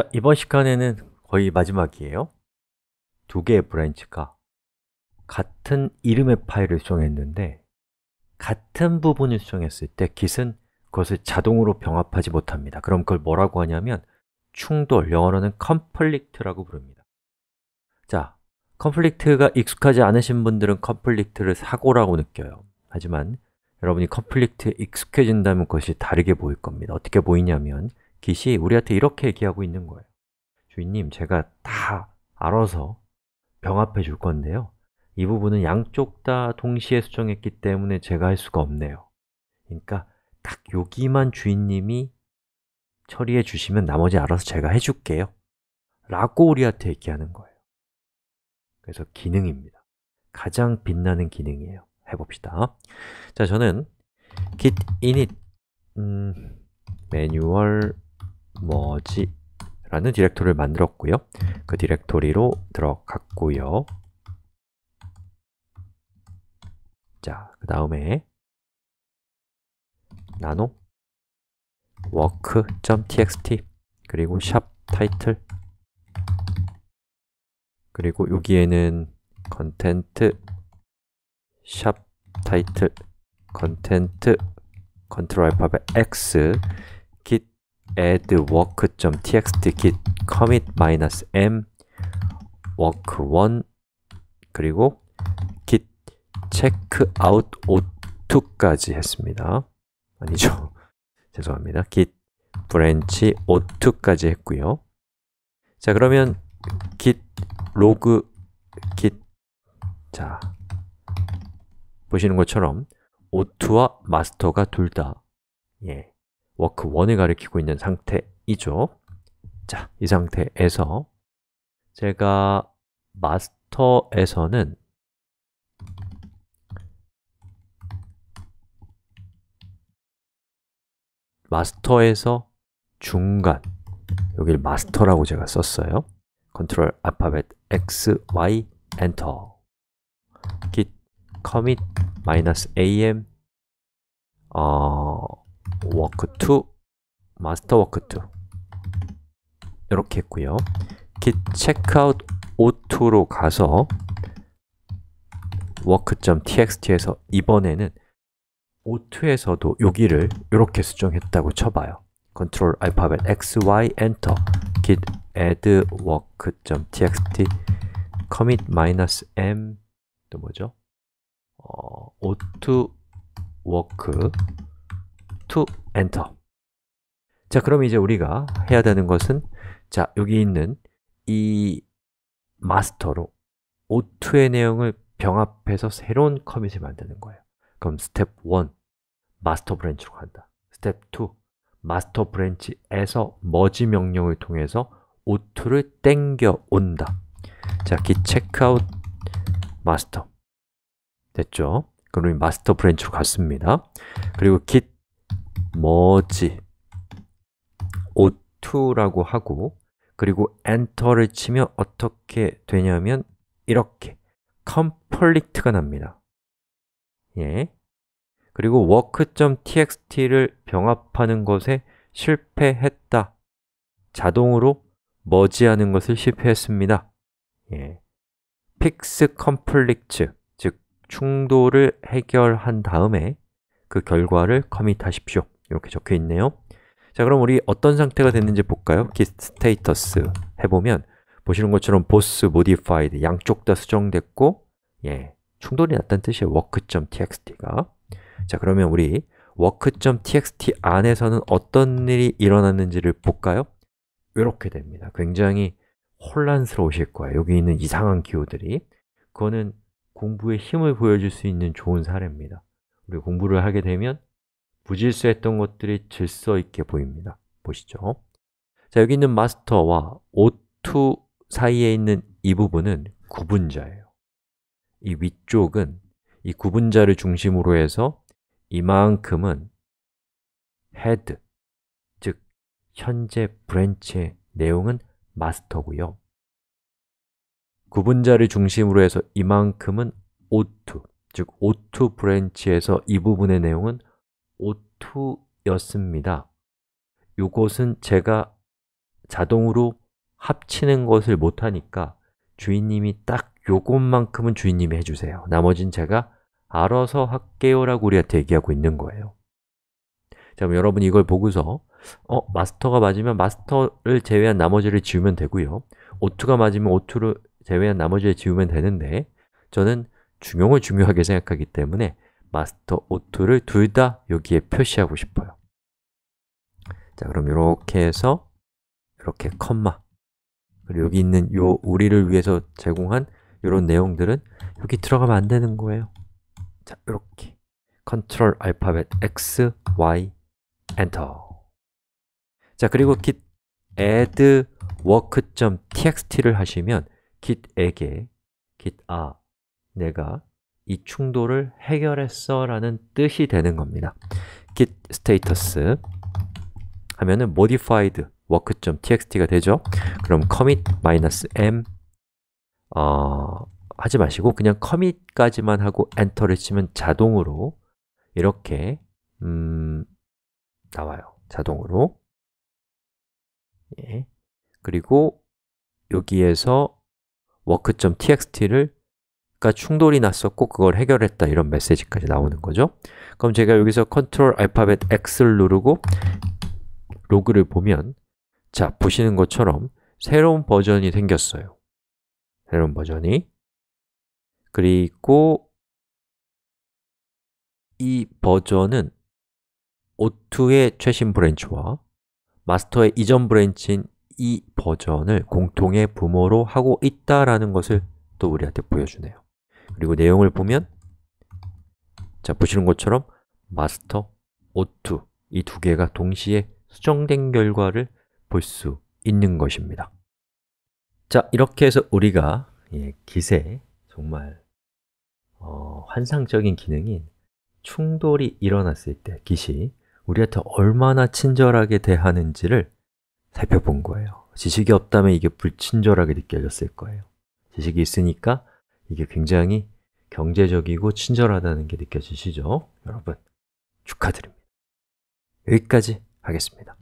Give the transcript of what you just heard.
자, 이번 시간에는 거의 마지막이에요 두 개의 브랜치가 같은 이름의 파일을 수정했는데 같은 부분을 수정했을 때 Git은 그것을 자동으로 병합하지 못합니다 그럼 그걸 뭐라고 하냐면 충돌, 영어로는 conflict라고 부릅니다 자, conflict가 익숙하지 않으신 분들은 conflict를 사고라고 느껴요 하지만 여러분이 conflict에 익숙해진다면 그것이 다르게 보일 겁니다 어떻게 보이냐면 깃이 우리한테 이렇게 얘기하고 있는 거예요 주인님, 제가 다 알아서 병합해 줄 건데요 이 부분은 양쪽 다 동시에 수정했기 때문에 제가 할 수가 없네요 그러니까 딱 여기만 주인님이 처리해 주시면 나머지 알아서 제가 해줄게요 라고 우리한테 얘기하는 거예요 그래서 기능입니다 가장 빛나는 기능이에요 해봅시다 자, 저는 git init 음, 매뉴얼 머지 라는 디렉토리를 만들었고요. 그 디렉토리로 들어갔고요. 자, 그 다음에 나노 work.txt 그리고 샵 타이틀 그리고 여기에는 컨텐트 샵 타이틀 컨텐트 컨트롤 알파벳 x git add work.txt git commit m work1 그리고 git checkout o2까지 했습니다. 아니죠. 죄송합니다. git branch o2까지 했고요. 자, 그러면 git log git 자 보시는 것처럼 o2와 마스터가 둘다 예. 워크1을 가리키고 있는 상태이죠 자, 이 상태에서 제가 마스터에서는 마스터에서 중간 여기를 마스터라고 제가 썼어요 컨트롤 알파벳 X, Y, 엔터 git commit-am 어, 워크 2 마스터 워크 2 이렇게 했고요. git checkout o 로 가서 work.txt에서 이번에는 o 에서도 여기를 이렇게 수정했다고 쳐봐요. 컨트롤 알파벳 x, y, 엔터 git add work.txt commit -m 또 뭐죠? 어, o work to enter 자, 그럼 이제 우리가 해야 되는 것은 자, 여기 있는 이 마스터로 O2의 내용을 병합해서 새로운 커밋을 만드는 거예요 그럼 스텝 1, 마스터 브랜치로 간다 스텝 2, 마스터 브랜치에서 머지 명령을 통해서 O2를 땡겨 온다 자, git checkout master 됐죠? 그럼 마스터 브랜치로 갔습니다 그리고 git 뭐지 O2라고 하고 그리고 엔터를 치면 어떻게 되냐면 이렇게 컴플리트가 납니다 예. 그리고 work.txt를 병합하는 것에 실패했다 자동으로 머지하는 것을 실패했습니다 예. fix conflict, 즉 충돌을 해결한 다음에 그 결과를 커밋하십시오 이렇게 적혀 있네요 자 그럼 우리 어떤 상태가 됐는지 볼까요? git status 해보면 보시는 것처럼 boss modified 양쪽 다 수정됐고 예 충돌이 났다는 뜻이에요 work.txt가 자 그러면 우리 work.txt 안에서는 어떤 일이 일어났는지를 볼까요? 이렇게 됩니다 굉장히 혼란스러우실 거예요 여기 있는 이상한 기호들이 그거는 공부에 힘을 보여줄 수 있는 좋은 사례입니다 우리 공부를 하게 되면 부질수했던 것들이 질서 있게 보입니다 보시죠 자 여기 있는 마스터와 O2 사이에 있는 이 부분은 구분자예요 이 위쪽은 이 구분자를 중심으로 해서 이만큼은 헤드, 즉 현재 브랜치의 내용은 마스터고요 구분자를 중심으로 해서 이만큼은 O2, 즉 O2 브랜치에서 이 부분의 내용은 O2였습니다. 이것은 제가 자동으로 합치는 것을 못하니까 주인님이 딱 요것만큼은 주인님이 해주세요. 나머지는 제가 알아서 할게요 라고 우리한테 얘기하고 있는 거예요. 자, 그럼 여러분이 이걸 보고서 어, 마스터가 맞으면 마스터를 제외한 나머지를 지우면 되고요. 오투가 맞으면 오투를 제외한 나머지를 지우면 되는데 저는 중용을 중요하게 생각하기 때문에 마스터 오토를 둘 다 여기에 표시하고 싶어요 자, 그럼 이렇게 해서 이렇게 컴마 그리고 여기 있는 요 우리를 위해서 제공한 이런 내용들은 여기 들어가면 안 되는 거예요 자, 이렇게 컨트롤 알파벳 X, Y, 엔터 자, 그리고 git add work.txt를 하시면 git에게 git 아, 내가 이 충돌을 해결했어 라는 뜻이 되는 겁니다 git status 하면은 modified work.txt가 되죠 그럼 commit-m 어, 하지 마시고 그냥 commit까지만 하고 엔터를 치면 자동으로 이렇게 음, 나와요 자동으로 예. 그리고 여기에서 work.txt를 그러니까 충돌이 났었고 그걸 해결했다 이런 메시지까지 나오는 거죠. 그럼 제가 여기서 컨트롤 알파벳 X를 누르고 로그를 보면 자, 보시는 것처럼 새로운 버전이 생겼어요. 새로운 버전이 그리고 이 버전은 O2의 최신 브랜치와 마스터의 이전 브랜치인 이 버전을 공통의 부모로 하고 있다라는 것을 또 우리한테 보여주네요. 그리고 내용을 보면 자, 보시는 것처럼 마스터, O2 이 두 개가 동시에 수정된 결과를 볼 수 있는 것입니다 자, 이렇게 해서 우리가 예, 기세 정말 어, 환상적인 기능인 충돌이 일어났을 때 기시 우리한테 얼마나 친절하게 대하는지를 살펴본 거예요 지식이 없다면 이게 불친절하게 느껴졌을 거예요 지식이 있으니까 이게 굉장히 경제적이고 친절하다는 게 느껴지시죠? 여러분, 축하드립니다. 여기까지 하겠습니다.